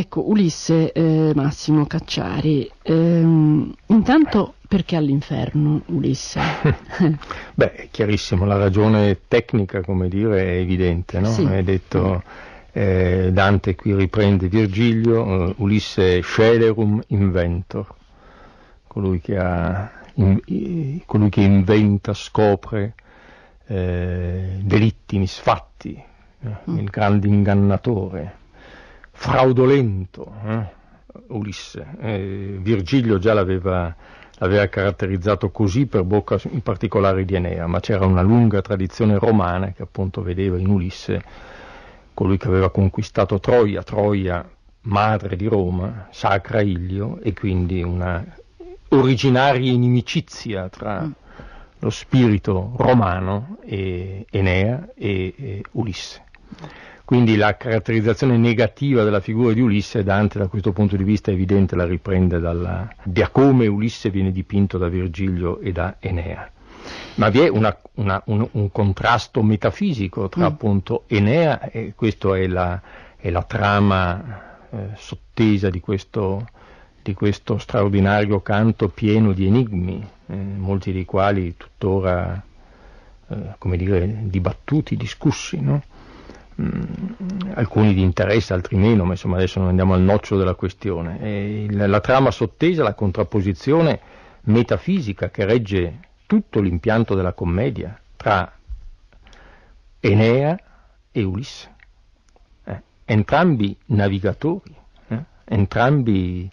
Ecco, Ulisse eh, Massimo Cacciari, ehm, intanto perché all'inferno Ulisse? Beh, è chiarissimo, la ragione tecnica, come dire, è evidente, no? Sì. È detto... Eh, Dante qui riprende Virgilio, uh, Ulisse scelerum inventor, colui che, ha, in, i, colui che inventa, scopre eh, delitti, misfatti, eh, mm. il grande ingannatore fraudolento, eh? Ulisse. Eh, Virgilio già l'aveva, l'aveva, caratterizzato così per bocca in particolare di Enea, ma c'era una lunga tradizione romana che appunto vedeva in Ulisse colui che aveva conquistato Troia, Troia madre di Roma, sacra Ilio, e quindi una originaria inimicizia tra mm. lo spirito romano e Enea e, e Ulisse. Quindi la caratterizzazione negativa della figura di Ulisse Dante da questo punto di vista è evidente, la riprende dalla, da come Ulisse viene dipinto da Virgilio e da Enea. Ma vi è una, una, un, un, contrasto metafisico tra mm. appunto Enea e questa è la, è la trama eh, sottesa di questo, di questo, straordinario canto pieno di enigmi, eh, molti dei quali tuttora eh, come dire, dibattuti, discussi. No? Mm, alcuni di interesse, altri meno, ma insomma adesso non andiamo al noccio della questione. Il, la trama sottesa, la contrapposizione metafisica che regge tutto l'impianto della commedia tra Enea e Ulisse, eh, entrambi navigatori, eh, entrambi,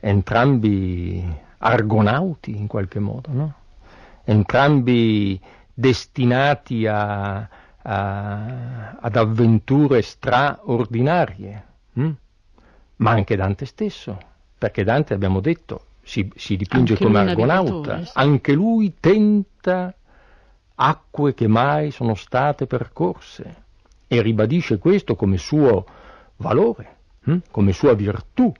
entrambi, argonauti in qualche modo, no? entrambi destinati a a, eh, ad avventure straordinarie, hm? ma anche Dante stesso, perché Dante, abbiamo detto, si, si dipinge anche come argonauta, sì. anche lui tenta acque che mai sono state percorse e ribadisce questo come suo valore, hm? come sua virtù,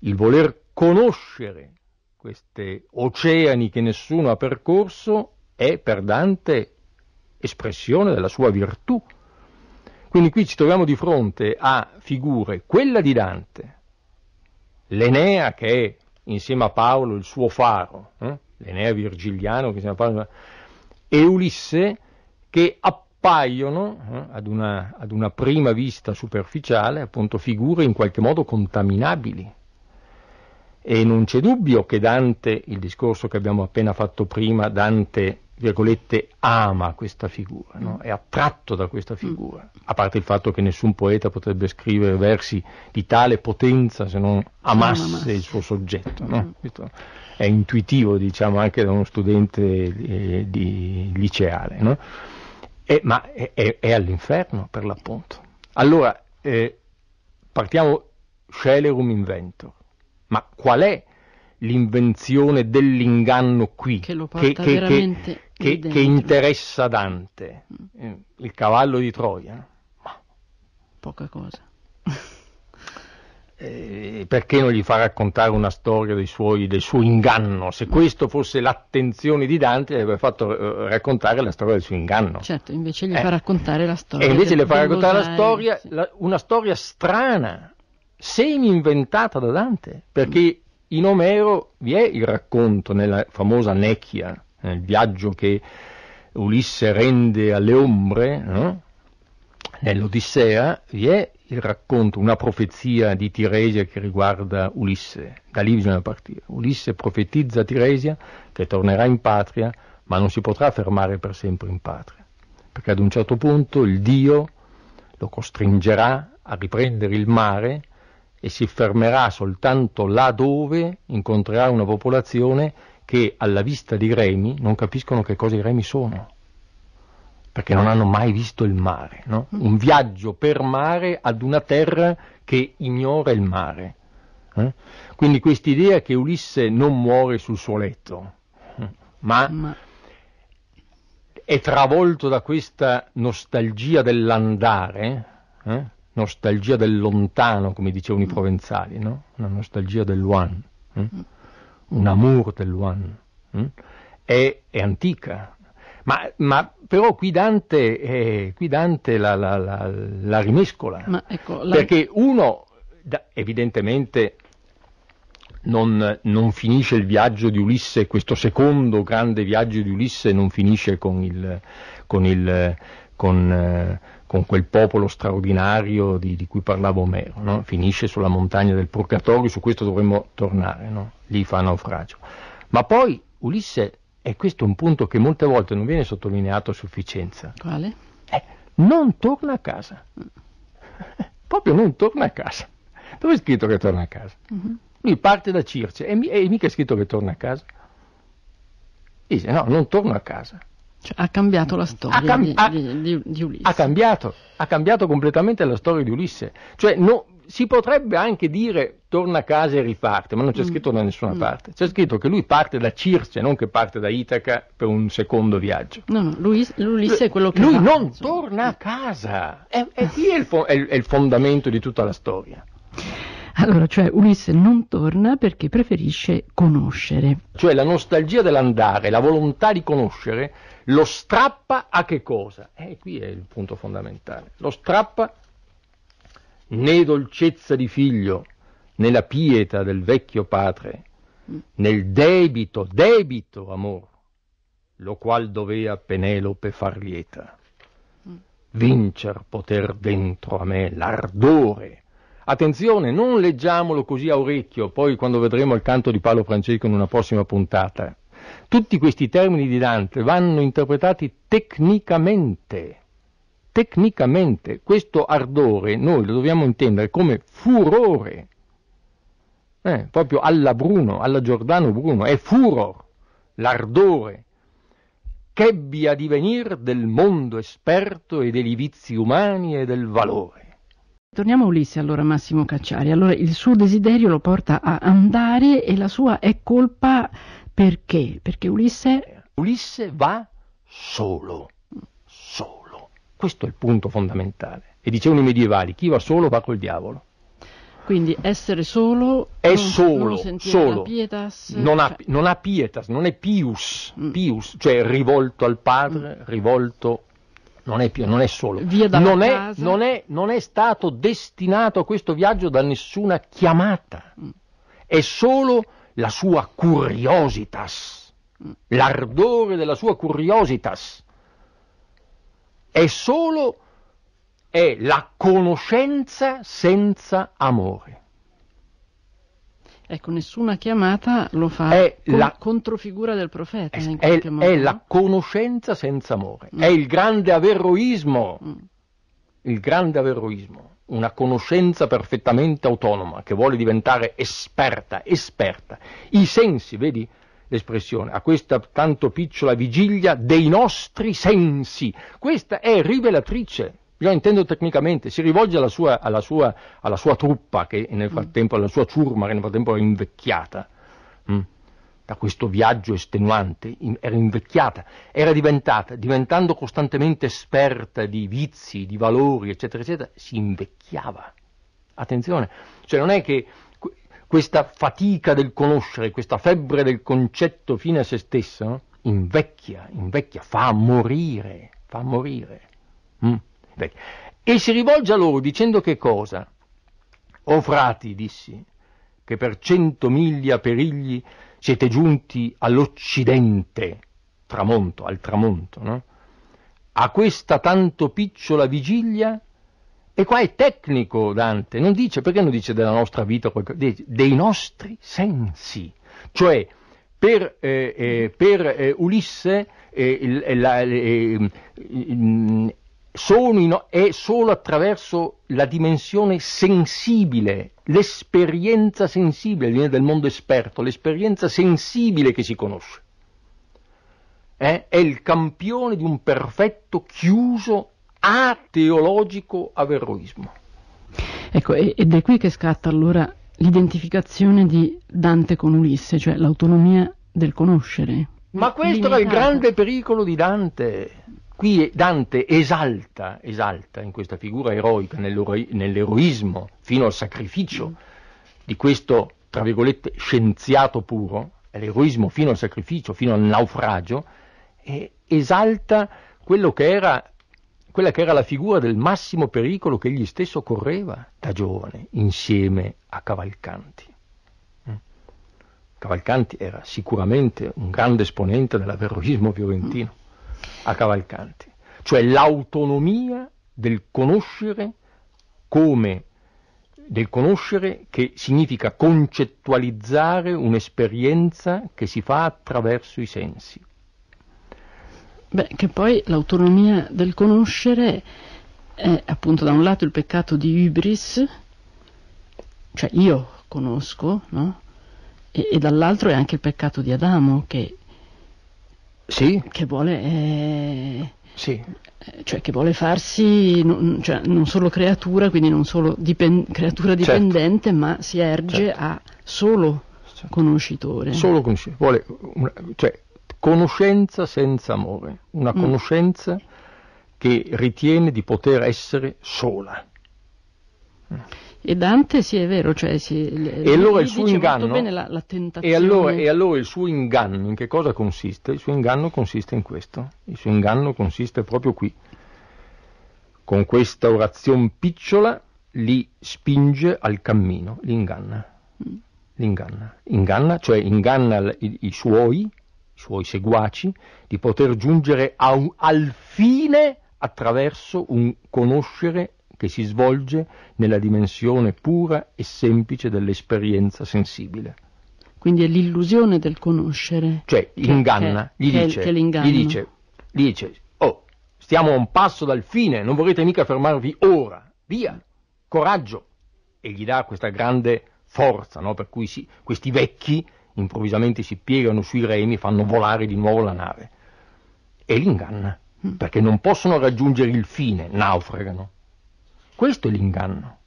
il voler conoscere questi oceani che nessuno ha percorso è per Dante espressione della sua virtù. Quindi qui ci troviamo di fronte a figure, quella di Dante, l'Enea che è insieme a Paolo il suo faro, eh? l'Enea virgiliano che insieme a Paolo, e Ulisse che appaiono eh, ad, una, ad una prima vista superficiale appunto figure in qualche modo contaminabili. E non c'è dubbio che Dante, il discorso che abbiamo appena fatto prima, Dante virgolette, ama questa figura, no? Mm. è attratto da questa mm. figura, a parte il fatto che nessun poeta potrebbe scrivere versi di tale potenza se non amasse il suo soggetto. No? Mm. è intuitivo, diciamo, anche da uno studente eh, di, liceale, no? e, eh, ma è, è, all'inferno per l'appunto. Allora, eh, partiamo scelerum inventor, ma qual è l'invenzione dell'inganno qui, che, lo porta che, veramente... che, che, che interessa Dante, mm. il cavallo di Troia. Poca cosa. Eh, perché non gli fa raccontare una storia suoi, del suo inganno? Se questo fosse l'attenzione di Dante, gli avrebbe fatto eh, raccontare la storia del suo inganno. Certo, invece gli eh. fa raccontare la storia. E invece le fa raccontare la storia, sì. la, una storia strana, semi-inventata da Dante, perché mm. in Omero vi è il racconto nella famosa Necchia nel viaggio che Ulisse rende alle ombre, no? nell'Odissea, vi è il racconto, una profezia di Tiresia che riguarda Ulisse. Da lì bisogna partire. Ulisse profetizza a Tiresia che tornerà in patria, ma non si potrà fermare per sempre in patria, perché ad un certo punto il Dio lo costringerà a riprendere il mare e si fermerà soltanto là dove incontrerà una popolazione che alla vista di remi non capiscono che cosa i remi sono, perché non hanno mai visto il mare, no? Mm. un viaggio per mare ad una terra che ignora il mare. Eh? Quindi quest'idea che Ulisse non muore sul suo letto, mm, ma, ma è travolto da questa nostalgia dell'andare, eh? nostalgia del lontano, come dicevano i mm. provenzali, no? una nostalgia del one. Eh? un amour del Luan, mm, è, è, antica. Ma, ma però qui Dante, eh, qui Dante la, la, la, la, rimescola, ecco, perché uno evidentemente non, non, finisce il viaggio di Ulisse, questo secondo grande viaggio di Ulisse non finisce con il, con il con, eh, con quel popolo straordinario di, di cui parlava Omero, no? finisce sulla montagna del purgatorio, su questo dovremmo tornare, no? lì fa naufragio. Ma poi Ulisse, e questo è un punto che molte volte non viene sottolineato a sufficienza, Quale? Eh, non torna a casa, proprio non torna a casa. Dove è scritto che torna a casa? Uh-huh. Lui parte da Circe e, mi, e mica è scritto che torna a casa. Dice no, non torno a casa. Cioè, ha cambiato la storia cam- di, ha, di, di, Ulisse. Ha cambiato, ha cambiato completamente la storia di Ulisse. Cioè, no, si potrebbe anche dire torna a casa e riparte, ma non c'è mm. scritto mm. da nessuna mm. parte. C'è scritto che lui parte da Circe, non che parte da Itaca per un secondo viaggio. No, no, lui, l'Ulisse è quello che Lui fa, non insomma. torna a casa. È, è ah. è il, è, è il fondamento di tutta la storia. Allora, cioè Ulisse non torna perché preferisce conoscere. Cioè la nostalgia dell'andare, la volontà di conoscere lo strappa a che cosa? E eh, qui è il punto fondamentale. Lo strappa né dolcezza di figlio, né la pietà del vecchio padre, nel debito, debito amor, lo qual dovea Penelope far lieta. Vincer poter dentro a me l'ardore. Attenzione, non leggiamolo così a orecchio, poi quando vedremo il canto di Paolo Francesco in una prossima puntata tutti questi termini di Dante vanno interpretati tecnicamente. Tecnicamente questo ardore noi lo dobbiamo intendere come furore, eh, proprio alla Bruno, alla Giordano Bruno, è furor, l'ardore, che abbia di divenir del mondo esperto e degli vizi umani e del valore. Torniamo a Ulisse allora Massimo Cacciari. Allora il suo desiderio lo porta a andare e la sua è colpa perché? Perché Ulisse... Ulisse va solo, solo. Questo è il punto fondamentale. E dicevano i medievali, chi va solo va col diavolo. Quindi essere solo è non, solo, non solo. Pietas, non, cioè... ha, non, ha, pietas, non è pius, mm. pius, cioè rivolto al padre, mm. rivolto, non è, non è solo. Non è, è, non è, stato destinato a questo viaggio da nessuna chiamata, mm. è solo la sua curiositas, l'ardore della sua curiositas, è solo è la conoscenza senza amore. Ecco, nessuna chiamata lo fa è con, la controfigura del profeta. È, è, è, la conoscenza senza amore, mm. è il grande averroismo, mm. il grande averroismo una conoscenza perfettamente autonoma, che vuole diventare esperta, esperta. I sensi, vedi l'espressione, a questa tanto piccola vigilia dei nostri sensi. Questa è rivelatrice, io intendo tecnicamente, si rivolge alla sua, alla sua, alla sua truppa, che nel mm. frattempo, alla sua ciurma, che nel frattempo è invecchiata. Mm da questo viaggio estenuante, era invecchiata, era diventata, diventando costantemente esperta di vizi, di valori, eccetera, eccetera, si invecchiava. Attenzione, cioè non è che questa fatica del conoscere, questa febbre del concetto fine a se stessa, no? invecchia, invecchia, fa morire, fa morire. Mm? E si rivolge a loro dicendo che cosa? O frati, dissi, che per cento miglia perigli siete giunti all'Occidente, tramonto, al tramonto, no? a questa tanto picciola vigilia, e qua è tecnico Dante, non dice, perché non dice della nostra vita qualcosa, dice dei nostri sensi, cioè per, eh, eh, per eh, Ulisse eh, il, eh, la, eh, mm, in, è solo attraverso la dimensione sensibile, l'esperienza sensibile, viene del mondo esperto, l'esperienza sensibile che si conosce. Eh? È il campione di un perfetto chiuso ateologico averroismo. Ecco, ed è qui che scatta allora l'identificazione di Dante con Ulisse, cioè l'autonomia del conoscere. Ma questo limitata. era il grande pericolo di Dante. Qui Dante esalta, esalta in questa figura eroica, nell'eroismo fino al sacrificio di questo, tra virgolette, scienziato puro, l'eroismo fino al sacrificio, fino al naufragio, esalta che era, quella che era la figura del massimo pericolo che egli stesso correva da giovane insieme a Cavalcanti. Mm. Cavalcanti era sicuramente un grande esponente dell'averroismo fiorentino a Cavalcanti, cioè l'autonomia del conoscere come del conoscere che significa concettualizzare un'esperienza che si fa attraverso i sensi. Beh, che poi l'autonomia del conoscere è appunto da un lato il peccato di ibris, cioè io conosco, no? E, e dall'altro è anche il peccato di Adamo che sì? Che vuole... Eh... Sì. Cioè che vuole farsi non, cioè, non solo creatura, quindi non solo dipen- creatura certo. dipendente, certo. ma si erge certo. a solo certo. conoscitore. Solo conoscitore. Vuole una, cioè, conoscenza senza amore, una mm. conoscenza che ritiene di poter essere sola. E Dante sì è vero, cioè si, e, allora il suo inganno, la, la e, allora, e allora il suo inganno in che cosa consiste? Il suo inganno consiste in questo, il suo inganno consiste proprio qui. Con questa orazione picciola li spinge al cammino, li inganna, mm. li inganna, inganna cioè inganna i, i, suoi, i suoi seguaci, di poter giungere un, al fine attraverso un conoscere che si svolge nella dimensione pura e semplice dell'esperienza sensibile. Quindi è l'illusione del conoscere. Cioè, che, inganna, che, gli, che dice, gli dice, gli dice, oh, stiamo a un passo dal fine, non vorrete mica fermarvi ora, via, coraggio. E gli dà questa grande forza, no? per cui si, questi vecchi improvvisamente si piegano sui remi, e fanno volare di nuovo la nave. E li inganna, mm. perché non possono raggiungere il fine, naufragano. Questo è l'inganno.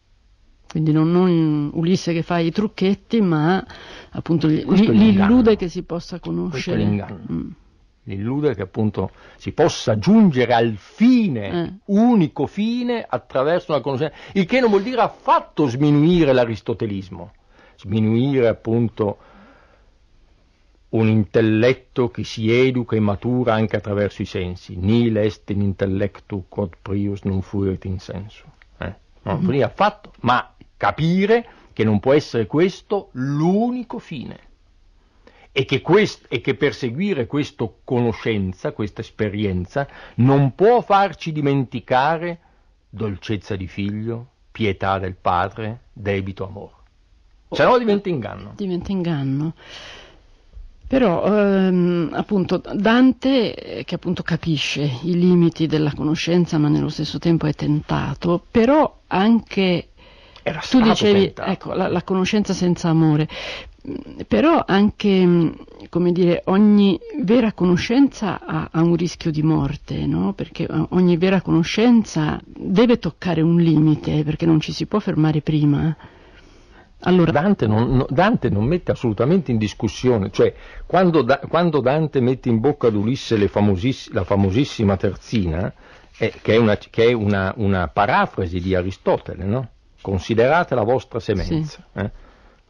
Quindi non, non Ulisse che fa i trucchetti, ma appunto l'illude che si possa conoscere. Questo è l'inganno. Mm. L'illude che appunto si possa giungere al fine, eh. unico fine, attraverso una conoscenza. Il che non vuol dire affatto sminuire l'aristotelismo, sminuire appunto un intelletto che si educa e matura anche attraverso i sensi. Nil est in intellectu quod prius non fuerit in sensu non punire affatto, ma capire che non può essere questo l'unico fine e che, quest, e che perseguire questa conoscenza, questa esperienza, non può farci dimenticare dolcezza di figlio, pietà del padre, debito, amore. Se no diventa inganno. Diventa inganno. Però ehm, appunto Dante eh, che appunto capisce i limiti della conoscenza ma nello stesso tempo è tentato, però anche tu dicevi ecco la, la, conoscenza senza amore, mm, però anche mm, come dire ogni vera conoscenza ha, ha un rischio di morte, no? Perché eh, ogni vera conoscenza deve toccare un limite perché non ci si può fermare prima. Allora... Dante, non, Dante, non, mette assolutamente in discussione, cioè quando, da, quando Dante mette in bocca ad Ulisse famosiss- la famosissima terzina, eh, che è, una, che è una, una, parafrasi di Aristotele, no? considerate la vostra semenza. Sì. Eh?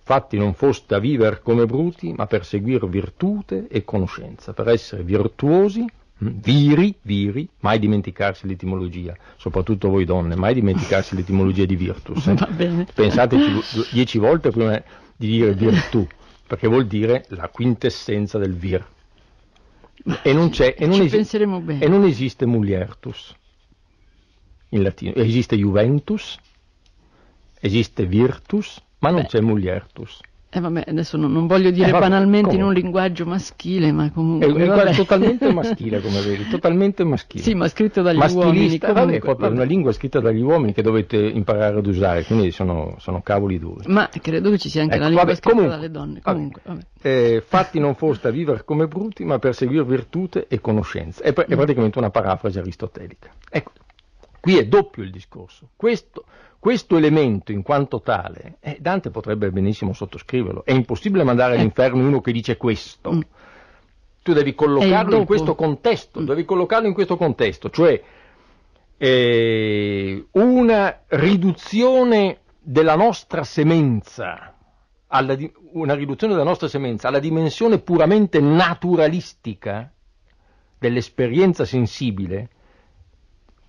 Fatti non foste a vivere come bruti, ma per seguire virtute e conoscenza, per essere virtuosi Mm, viri, viri, mai dimenticarsi l'etimologia, soprattutto voi donne, mai dimenticarsi l'etimologia di virtus. Eh? Va bene. Pensateci dieci volte prima di dire virtù, perché vuol dire la quintessenza del vir. E non, c'è, e non, esi- e non esiste muliertus in latino, esiste juventus, esiste virtus, ma non Beh. c'è muliertus. Eh vabbè, adesso non, non voglio dire eh vabbè, banalmente comunque. in un linguaggio maschile, ma comunque... È un linguaggio totalmente maschile, come vedi, totalmente maschile. Sì, ma scritto dagli uomini. Comunque, è proprio vabbè. una lingua scritta dagli uomini che dovete imparare ad usare, quindi sono, sono cavoli duri. Ma credo che ci sia anche ecco, la lingua scritta comunque, dalle donne, comunque. Eh, fatti non foste a vivere come brutti, ma per seguire virtute e conoscenze. È, è mm. praticamente una parafrasi aristotelica. Ecco, qui è doppio il discorso. Questo questo elemento in quanto tale, eh, Dante potrebbe benissimo sottoscriverlo, è impossibile mandare eh. all'inferno uno che dice questo. Mm. Tu devi collocarlo in questo contesto, mm. devi collocarlo in questo contesto, cioè eh, una riduzione della nostra semenza, alla, una riduzione della nostra semenza alla dimensione puramente naturalistica dell'esperienza sensibile,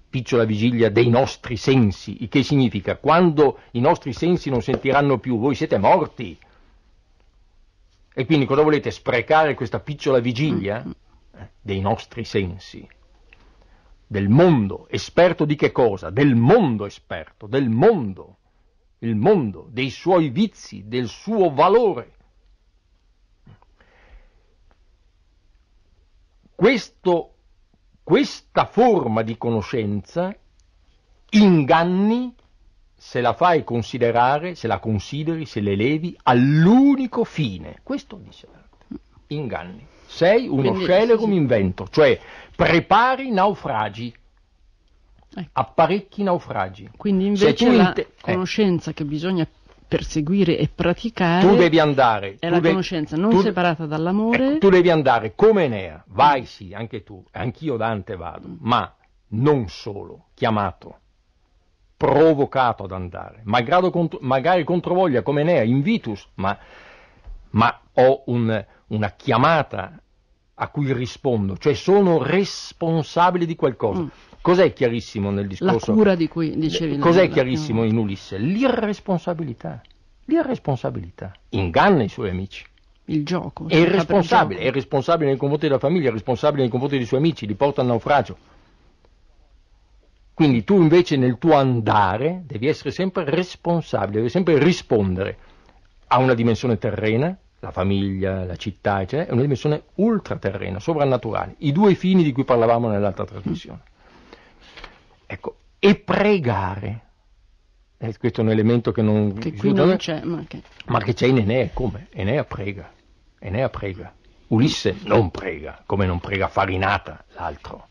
picciola vigilia dei nostri sensi, il che significa quando i nostri sensi non sentiranno più, voi siete morti. E quindi cosa volete sprecare questa picciola vigilia mm. eh, dei nostri sensi? Del mondo, esperto di che cosa? Del mondo esperto, del mondo, il mondo, dei suoi vizi, del suo valore. Questo questa forma di conoscenza inganni se la fai considerare, se la consideri, se l'elevi all'unico fine. Questo dice l'arte. Inganni. Sei uno Quindi, scelerum sì. invento, cioè prepari naufragi. Ecco. Apparecchi naufragi. Quindi invece la inte- eh. conoscenza eh. che bisogna perseguire e praticare tu devi andare, è la devi, conoscenza non tu, separata dall'amore. Eh, tu devi andare come Enea, vai sì, anche tu, anch'io Dante vado, ma non solo, chiamato, provocato ad andare, contro, magari controvoglia come Enea, invitus, ma, ma ho un, una chiamata a cui rispondo, cioè sono responsabile di qualcosa. Mm. Cos'è chiarissimo nel discorso? La cura di cui dicevi. Cos'è nella... chiarissimo in Ulisse? L'irresponsabilità. L'irresponsabilità. Inganna i suoi amici. Il gioco. È cioè, irresponsabile. È responsabile nei confronti della famiglia, è responsabile nei confronti dei suoi amici, li porta al naufragio. Quindi tu invece nel tuo andare devi essere sempre responsabile, devi sempre rispondere a una dimensione terrena, la famiglia, la città, eccetera, è una dimensione ultraterrena, sovrannaturale, i due fini di cui parlavamo nell'altra trasmissione. Ecco, e pregare. Eh, questo è un elemento che non, che qui non c'è, ma che... ma che c'è in Enea, come? Enea prega, Enea prega. Ulisse non prega, come non prega Farinata, l'altro,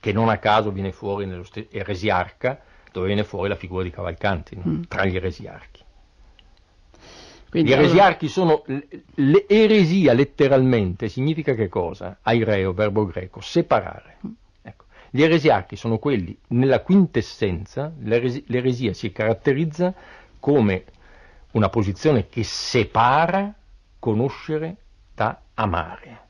che non a caso viene fuori nello stesso eresiarca, dove viene fuori la figura di Cavalcanti, no? mm. tra gli eresiarchi. Quindi, gli eresiarchi sono eresia letteralmente significa che cosa? Aireo, verbo greco, separare. Mm. Gli eresiarchi sono quelli, nella quintessenza, l'eresia si caratterizza come una posizione che separa conoscere da amare.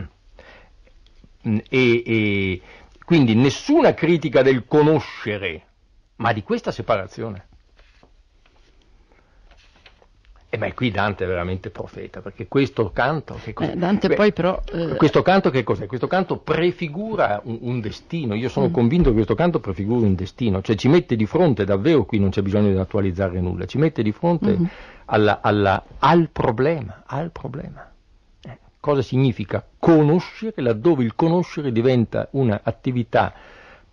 Mm. E, e, quindi nessuna critica del conoscere, ma di questa separazione. E beh, qui Dante è veramente profeta, perché questo canto... Che cos'è? Eh, Dante beh, poi però... Eh... Questo canto che cos'è? Questo canto prefigura un, un destino, io sono mm. convinto che questo canto prefiguri un destino, cioè ci mette di fronte, davvero qui non c'è bisogno di attualizzare nulla, ci mette di fronte mm. alla, alla, al problema, al problema. Eh, cosa significa conoscere laddove il conoscere diventa un'attività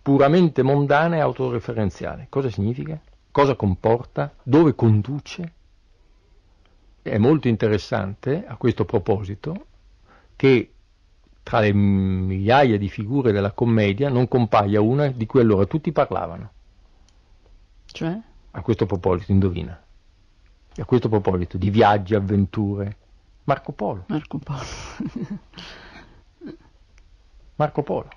puramente mondana e autoreferenziale? Cosa significa? Cosa comporta? Dove conduce? è molto interessante a questo proposito che tra le migliaia di figure della commedia non compaia una di cui allora tutti parlavano. Cioè? A questo proposito, indovina. A questo proposito, di viaggi, avventure. Marco Polo. Marco Polo. Marco Polo.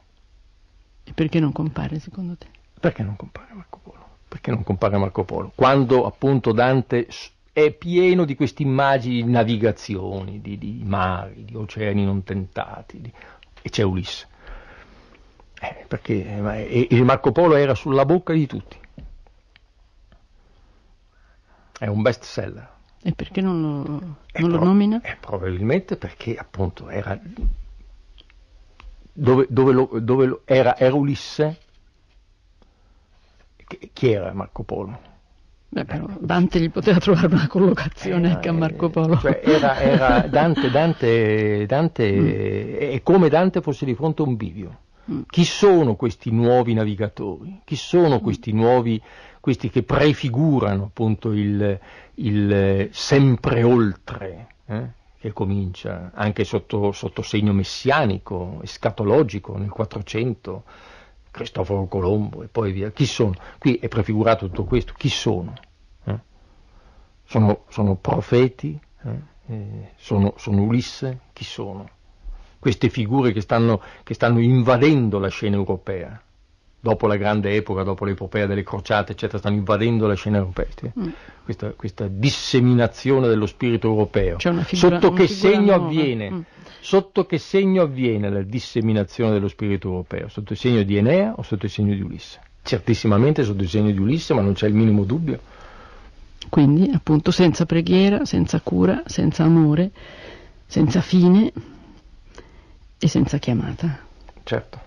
E perché non compare secondo te? Perché non compare Marco Polo? Perché non compare Marco Polo? Quando appunto Dante è pieno di queste immagini di navigazioni, di, di mari, di oceani non tentati, di... e c'è Ulisse. Eh, perché eh, Marco Polo era sulla bocca di tutti. È un best seller. E perché non lo, eh, non eh, lo pro- nomina? probabilmente perché appunto era dove, dove, lo, dove lo, era, era Ulisse. Chi era Marco Polo? Beh, però Dante gli poteva trovare una collocazione eh, anche a Marco Polo. Cioè era, era Dante, Dante, Dante mm. è come Dante fosse di fronte a un bivio. Mm. Chi sono questi nuovi navigatori? Chi sono mm. questi nuovi, questi che prefigurano appunto il, il sempre oltre, eh? che comincia anche sotto, sotto segno messianico, escatologico nel 400? Cristoforo Colombo e poi via, chi sono? Qui è prefigurato tutto questo, chi sono? Eh? Sono, sono, profeti? Eh? eh sono, sono, Ulisse? Chi sono? Queste figure che stanno, che stanno invadendo la scena europea dopo la grande epoca, dopo l'epopea delle crociate, eccetera, stanno invadendo la scena rupestre. Mm. Questa, questa, disseminazione dello spirito europeo. Figura, sotto, che avviene, mm. sotto che segno avviene? la disseminazione dello spirito europeo? Sotto il segno di Enea o sotto il segno di Ulisse? Certissimamente sotto il segno di Ulisse, ma non c'è il minimo dubbio. Quindi, appunto, senza preghiera, senza cura, senza amore, senza fine e senza chiamata. Certo.